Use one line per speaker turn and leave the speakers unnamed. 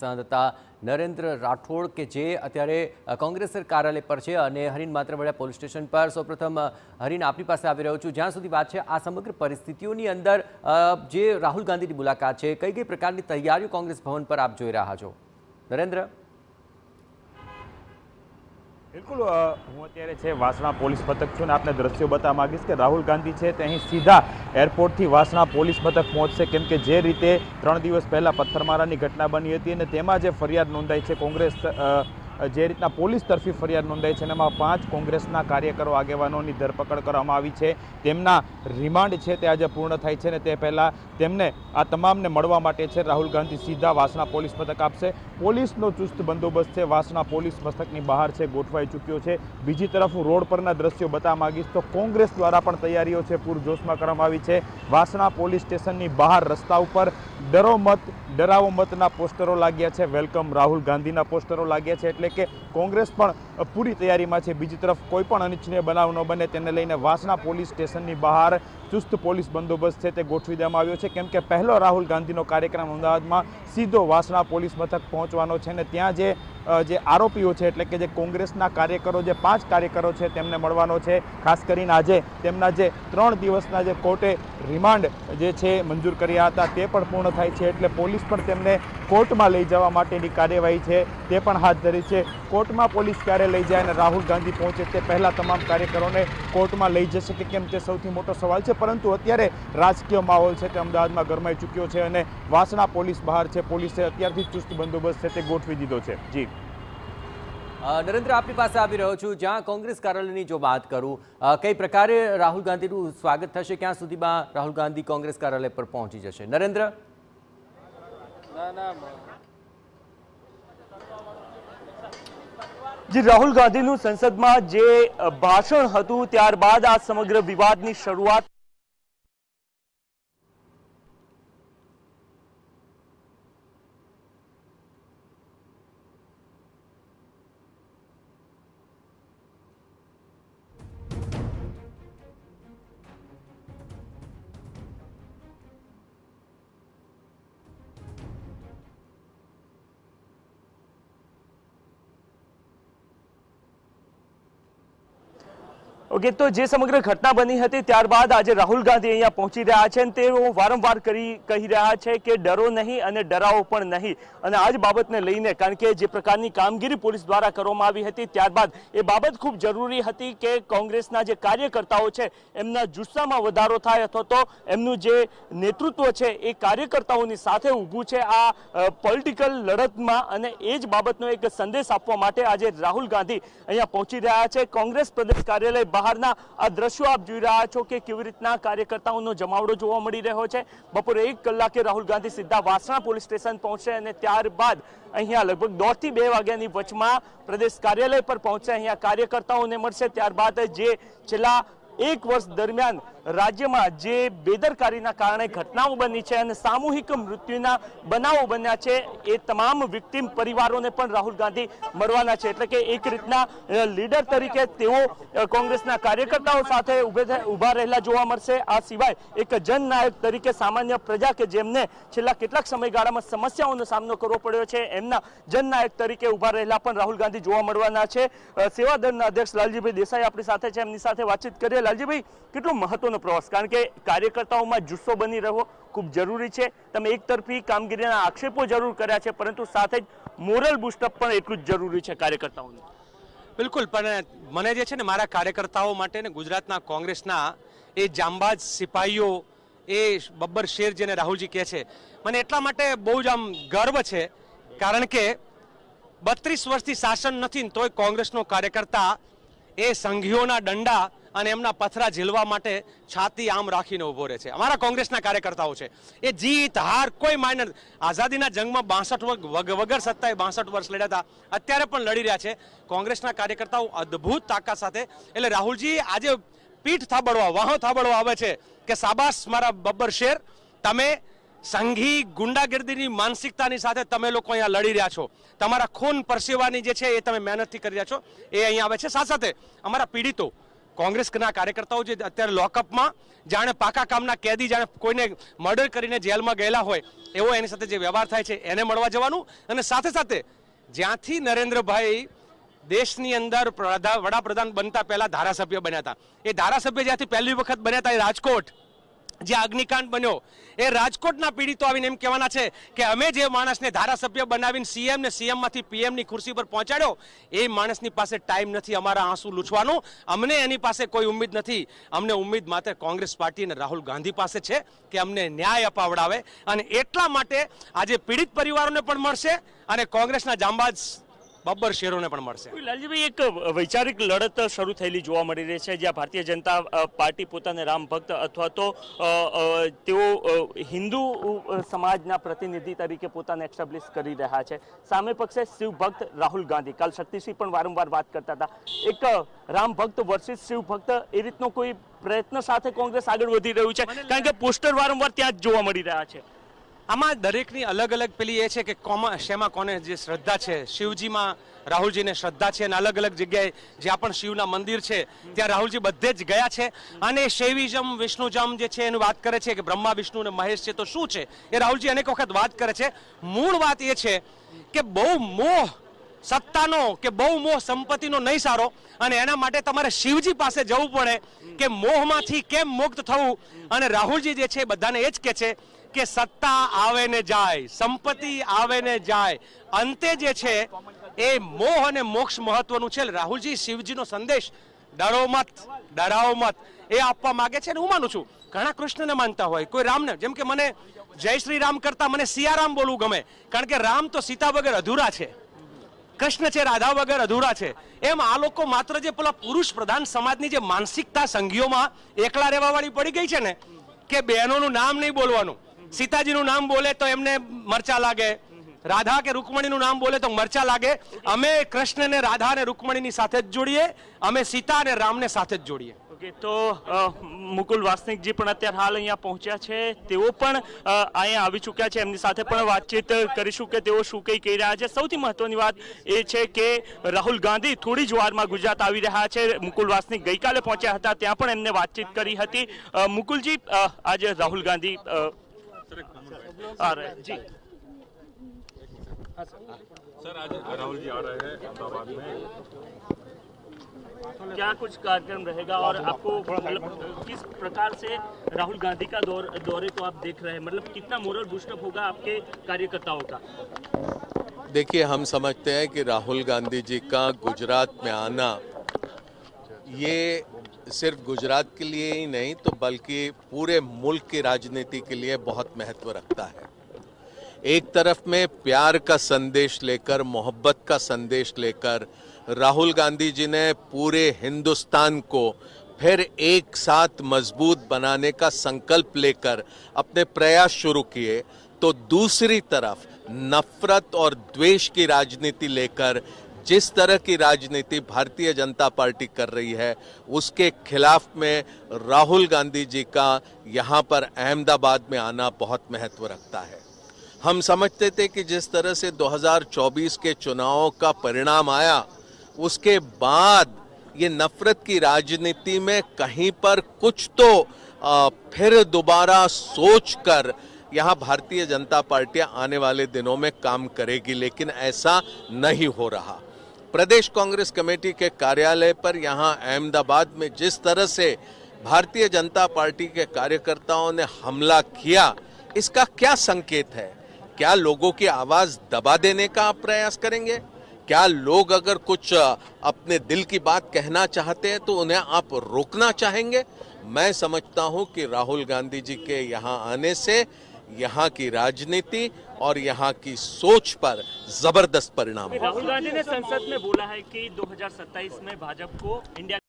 સાંધતા નરેન્દ્ર રાઠોડ કે જે અત્યારે કોંગ્રેસ કાર્યાલય પર છે અને હરીન માત્રવાડિયા પોલીસ સ્ટેશન પર સૌપ્રથમ હરીન આપની પાસે આવી રહ્યો છું જ્યાં સુધી વાત છે આ સમગ્ર પરિસ્થિતિઓની અંદર જે રાહુલ ગાંધીની મુલાકાત છે કઈ કઈ પ્રકારની તૈયારીઓ કોંગ્રેસ ભવન પર
આપ જોઈ રહ્યા છો નરેન્દ્ર બિલકુલ હું અત્યારે છે વાસણા પોલીસ મથક છું ને આપને દ્રશ્યો બતાવવા માગીશ કે રાહુલ ગાંધી છે તે અહીં સીધા એરપોર્ટથી વાસણા પોલીસ મથક પહોંચશે કેમ કે જે રીતે ત્રણ દિવસ પહેલાં પથ્થરમારાની ઘટના બની હતી અને તેમાં જે ફરિયાદ નોંધાઈ છે કોંગ્રેસ જે રીતના પોલીસ તરફી ફરિયાદ નોંધાઈ છે એમાં પાંચ કોંગ્રેસના કાર્યકરો આગેવાનોની ધરપકડ કરવામાં આવી છે તેમના રિમાન્ડ છે તે આજે પૂર્ણ થાય છે ને તે પહેલાં તેમને આ તમામને મળવા માટે છે રાહુલ ગાંધી સીધા વાસણા પોલીસ મથક આપશે પોલીસનો ચુસ્ત બંદોબસ્ત છે વાસણા પોલીસ મથકની બહાર છે ગોઠવાઈ ચૂક્યો છે બીજી તરફ હું રોડ પરના દ્રશ્યો બતાવવા માંગીશ તો કોંગ્રેસ દ્વારા પણ તૈયારીઓ છે પૂરજોશમાં કરવામાં આવી છે વાસણા પોલીસ સ્ટેશનની બહાર રસ્તા ઉપર ડરો મત ડરાવો મતના પોસ્ટરો લાગ્યા છે વેલકમ રાહુલ ગાંધીના પોસ્ટરો લાગ્યા છે એટલે એટલે કે કોંગ્રેસ પણ પૂરી તૈયારીમાં છે બીજી તરફ કોઈ પણ અનિચ્છનીય બનાવ ન બને તેને લઈને વાસણા પોલીસ સ્ટેશનની બહાર ચુસ્ત પોલીસ બંદોબસ્ત છે તે ગોઠવી દેવામાં આવ્યો છે કેમકે પહેલો રાહુલ ગાંધીનો કાર્યક્રમ અમદાવાદમાં સીધો વાસણા પોલીસ મથક પહોંચવાનો છે ને ત્યાં જે જે આરોપીઓ છે એટલે કે જે કોંગ્રેસના કાર્યકરો જે પાંચ કાર્યકરો છે તેમને મળવાનો છે ખાસ કરીને આજે તેમના જે ત્રણ દિવસના જે કોર્ટે રિમાન્ડ જે છે મંજૂર કર્યા હતા તે પણ પૂર્ણ થાય છે એટલે પોલીસ પણ તેમને કોર્ટમાં લઈ જવા માટેની કાર્યવાહી છે તે પણ હાથ ધરી છે કોર્ટમાં પોલીસ ક્યારે લઈ જાય અને રાહુલ ગાંધી પહોંચે તે પહેલાં તમામ કાર્યકરોને કોર્ટમાં લઈ જશે કે કેમ તે સૌથી મોટો સવાલ છે પરંતુ અત્યારે રાજકીય માહોલ છે તે અમદાવાદમાં ગરમાઈ ચૂક્યો છે અને વાસણા પોલીસ બહાર છે પોલીસે અત્યારથી ચુસ્ત બંદોબસ્ત છે તે ગોઠવી દીધો છે જી
નરેન્દ્ર આપની પાસે આવી રહ્યો છું જ્યાં કોંગ્રેસ કાર્યાલયની જો વાત કરું કઈ પ્રકારે રાહુલ ગાંધીનું સ્વાગત થશે ક્યાં સુધીમાં રાહુલ ગાંધી કોંગ્રેસ કાર્યાલય પર પહોંચી જશે નરેન્દ્ર જે રાહુલ ગાંધીનું સંસદમાં જે ભાષણ હતું ત્યારબાદ આ સમગ્ર વિવાદની શરૂઆત ઓકે તો જે સમગ્ર ઘટના બની હતી ત્યારબાદ આજે રાહુલ ગાંધી અહીંયા પહોંચી રહ્યા છે અને તેઓ વારંવાર કરી કહી રહ્યા છે કે ડરો નહીં અને ડરાવો પણ નહીં અને આ જ બાબતને લઈને કારણ કે જે પ્રકારની કામગીરી પોલીસ દ્વારા કરવામાં આવી હતી ત્યારબાદ એ બાબત ખૂબ જરૂરી હતી કે કોંગ્રેસના જે કાર્યકર્તાઓ છે એમના જુસ્સામાં વધારો થાય અથવા તો એમનું જે નેતૃત્વ છે એ કાર્યકર્તાઓની સાથે ઊભું છે આ પોલિટિકલ લડતમાં અને એ જ બાબતનો એક સંદેશ આપવા માટે આજે રાહુલ ગાંધી અહીંયા પહોંચી રહ્યા છે કોંગ્રેસ પ્રદેશ કાર્યાલય બહારના આ દ્રશ્યો આપ જોઈ રહ્યા છો કે કેવી રીતના કાર્યકર્તાઓનો જમાવડો જોવા મળી રહ્યો છે બપોરે એક કલાકે રાહુલ ગાંધી સીધા વાસણા પોલીસ સ્ટેશન પહોંચશે અને ત્યારબાદ અહીંયા લગભગ દોઢ થી બે વાગ્યાની વચમાં પ્રદેશ કાર્યાલય પર પહોંચશે અહીંયા કાર્યકર્તાઓને મળશે ત્યારબાદ જે છેલ્લા એક વર્ષ દરમિયાન રાજ્યમાં જે બેદરકારીના કારણે ઘટનાઓ બની છે અને સામૂહિક મૃત્યુના બનાવો બન્યા છે એ તમામ વિક્ટીમ પરિવારોને પણ રાહુલ ગાંધી મળવાના છે એટલે કે એક રીતના લીડર તરીકે તેઓ કોંગ્રેસના કાર્યકર્તાઓ સાથે ઊભા રહેલા જોવા મળશે આ સિવાય એક જનનાયક તરીકે સામાન્ય પ્રજા કે જેમને છેલ્લા કેટલાક સમયગાળામાં સમસ્યાઓનો સામનો કરવો પડ્યો છે એમના જનનાયક તરીકે ઊભા રહેલા પણ રાહુલ ગાંધી જોવા મળવાના છે સેવાદળના અધ્યક્ષ લાલજીભાઈ દેસાઈ આપણી સાથે છે એમની સાથે વાતચીત કરીએ લાલજીભાઈ કેટલો મહત્વનો પ્રવાસ કારણ કે કાર્યકર્તાઓમાં જુસ્સો બની રહ્યો ખૂબ જરૂરી છે તમે એકતરફી કામગીરીના આક્ષેપો જરૂર કર્યા છે પરંતુ સાથે જ
મોરલ બુસ્ટઅપ પણ એટલું જ જરૂરી છે કાર્યકર્તાઓને બિલકુલ પણ મને જે છે ને મારા કાર્યકર્તાઓ માટે ને ગુજરાતના કોંગ્રેસના એ જાંબાજ સિપાહીઓ એ બબ્બર શેર જેને રાહુલજી કહે છે મને એટલા માટે બહુ જ આમ ગર્વ છે કારણ કે બત્રીસ વર્ષથી શાસન નથી તોય કોંગ્રેસનો કાર્યકર્તા એ સંઘીઓના દંડા અને એમના પથરા ઝીલવા માટે છાતી આમ રાખીને ઊભો રહે છે અમારા કોંગ્રેસના કાર્યકર્તાઓ છે એ જીત હાર કોઈ માન્ય આઝાદીના જંગમાં બાસઠ વગર સત્તાએ બાસઠ વર્ષ લડ્યા હતા અત્યારે પણ લડી રહ્યા છે કોંગ્રેસના કાર્યકર્તાઓ અદ્ભુત તાકાત સાથે એટલે રાહુલજી આજે પીઠ થાબડવા વાહો થાબડવા આવે છે કે સાબાસ મારા બબ્બર શેર તમે સંઘી ગુંડાગીર્દીની માનસિકતાની સાથે તમે લોકો અહીંયા લડી રહ્યા છો તમારા ખૂન પરસેવાની જે છે એ તમે મહેનતથી કરી રહ્યા છો એ અહીંયા આવે છે સાથે સાથે અમારા પીડિતો કોંગ્રેસના કાર્યકર્તાઓ જે અત્યારે લોકઅપમાં જાણે પાકા કામના કેદી જાણે કોઈને મર્ડર કરીને જેલમાં ગયેલા હોય એવો એની સાથે જે વ્યવહાર થાય છે એને મળવા જવાનું અને સાથે સાથે જ્યાંથી નરેન્દ્રભાઈ દેશની અંદર વડાપ્રધાન બનતા પહેલા ધારાસભ્ય બન્યા હતા એ ધારાસભ્ય જ્યાંથી પહેલી વખત બન્યા હતા એ રાજકોટ જે અગ્નિકાંડ બન્યો એ રાજકોટના પીડિતો આવીને એમ કહેવાના છે કે અમે જે માણસને ધારાસભ્ય બનાવીને સીએમ ને સીએમમાંથી પીએમની ખુરશી પર પહોંચાડ્યો એ માણસની પાસે ટાઈમ નથી અમારા આંસુ લૂછવાનું અમને એની પાસે કોઈ ઉમ્મીદ નથી અમને ઉમ્મીદ માત્ર કોંગ્રેસ પાર્ટી અને રાહુલ ગાંધી પાસે છે કે અમને ન્યાય અપાવડાવે અને એટલા માટે આજે પીડિત પરિવારોને પણ મળશે અને કોંગ્રેસના જાંબાજ બબ્બર શેરોને પણ મળશે
લાલજીભાઈ એક વૈચારિક લડત શરૂ થયેલી જોવા મળી રહી છે જ્યાં ભારતીય જનતા પાર્ટી પોતાને રામ ભક્ત અથવા તો તેઓ હિન્દુ સમાજના પ્રતિનિધિ તરીકે પોતાને એસ્ટાબ્લિશ કરી રહ્યા છે સામે પક્ષે શિવ ભક્ત રાહુલ ગાંધી કાલ શક્તિસિંહ પણ વારંવાર વાત કરતા હતા એક રામ ભક્ત વર્ષિત શિવ ભક્ત એ રીતનો કોઈ પ્રયત્ન સાથે કોંગ્રેસ આગળ વધી રહ્યું છે કારણ
કે પોસ્ટર વારંવાર ત્યાં જ જોવા મળી રહ્યા છે આમાં દરેકની અલગ અલગ પેલી એ છે કે કોમાં શેમાં કોને જે શ્રદ્ધા છે શિવજીમાં રાહુલજીને શ્રદ્ધા છે અને અલગ અલગ જગ્યાએ જ્યાં પણ શિવના મંદિર છે ત્યાં રાહુલજી બધે જ ગયા છે અને શૈવિઝમ વિષ્ણુજમ જે છે એનું વાત કરે છે કે બ્રહ્મા વિષ્ણુ અને મહેશ છે તો શું છે એ રાહુલજી અનેક વખત વાત કરે છે મૂળ વાત એ છે કે બહુ મોહ સત્તાનો કે બહુ મોહ સંપત્તિનો નહીં સારો અને એના માટે તમારે શિવજી પાસે જવું પડે કે મોહમાંથી કેમ મુક્ત થવું અને રાહુલજી જે છે બધાને એ જ કહે છે કે સત્તા આવે ને જાય સંપત્તિ આવે ને જાય અંતે જે છે એ મોહ અને મોક્ષ મહત્વનું છે રાહુલજી શિવજીનો સંદેશ ડરો મત ડરાવો મત એ આપવા માગે છે ને હું માનું છું ઘણા કૃષ્ણને માનતા હોય કોઈ રામને જેમ કે મને જય શ્રી રામ કરતા મને સિયારામ બોલવું ગમે કારણ કે રામ તો સીતા વગર અધૂરા છે કૃષ્ણ છે રાધા વગર અધૂરા છે એમ આ લોકો માત્ર જે પેલા પુરુષ પ્રધાન સમાજની જે માનસિકતા સંઘીઓમાં એકલા રહેવા વાળી પડી ગઈ છે ને કે બહેનોનું નામ નહીં બોલવાનું સીતાજીનું નામ બોલે તો એમને મરચા લાગે રાધા કે રૂકમણીનું નામ બોલે તો મરચા લાગે અમે કૃષ્ણને રાધા અને રૂકમણીની સાથે જ જોડીએ અમે સીતા અને રામને સાથે જ જોડીએ
તો મુકુલ વાસનિકજી પણ અત્યારે હાલ અહીંયા પહોંચ્યા છે તેઓ પણ અહીંયા આવી ચૂક્યા છે એમની સાથે પણ વાતચીત કરીશું કે તેઓ શું કંઈ કહી રહ્યા છે સૌથી મહત્વની વાત એ છે કે રાહુલ ગાંધી થોડી જ વારમાં ગુજરાત આવી રહ્યા છે મુકુલ વાસનિક ગઈકાલે પહોંચ્યા હતા ત્યાં પણ એમને વાતચીત કરી હતી મુકુલજી આજે રાહુલ ગાંધી आ रहे जी सर आज राहुल जी आ रहे हैं अहमदाबाद में क्या कुछ कार्यक्रम रहेगा और आपको मतलब किस प्रकार से राहुल गांधी का दौर दौरे को आप देख रहे हैं मतलब कितना मोरल बूस्टअप होगा आपके कार्यकर्ताओं का
देखिए हम समझते हैं कि राहुल गांधी जी का गुजरात में आना ये सिर्फ गुजरात के लिए ही नहीं तो बल्कि पूरे मुल्क की राजनीति के लिए बहुत महत्व रखता है एक तरफ में प्यार का संदेश लेकर मोहब्बत का संदेश लेकर राहुल गांधी जी ने पूरे हिंदुस्तान को फिर एक साथ मजबूत बनाने का संकल्प लेकर अपने प्रयास शुरू किए तो दूसरी तरफ नफरत और द्वेष की राजनीति लेकर जिस तरह की राजनीति भारतीय जनता पार्टी कर रही है उसके खिलाफ में राहुल गांधी जी का यहाँ पर अहमदाबाद में आना बहुत महत्व रखता है हम समझते थे कि जिस तरह से 2024 के चुनावों का परिणाम आया उसके बाद ये नफरत की राजनीति में कहीं पर कुछ तो फिर दोबारा सोचकर यहाँ भारतीय जनता पार्टी आने वाले दिनों में काम करेगी लेकिन ऐसा नहीं हो रहा प्रदेश कांग्रेस कमेटी के कार्यालय पर यहाँ अहमदाबाद में जिस तरह से भारतीय जनता पार्टी के कार्यकर्ताओं ने हमला किया इसका क्या संकेत है क्या लोगों की आवाज़ दबा देने का आप प्रयास करेंगे क्या लोग अगर कुछ अपने दिल की बात कहना चाहते हैं तो उन्हें आप रोकना चाहेंगे मैं समझता हूं कि राहुल गांधी जी के यहां आने से यहाँ की राजनीति और यहाँ की सोच पर जबरदस्त परिणाम राहुल गांधी ने संसद
में बोला है कि 2027 में भाजपा को
इंडिया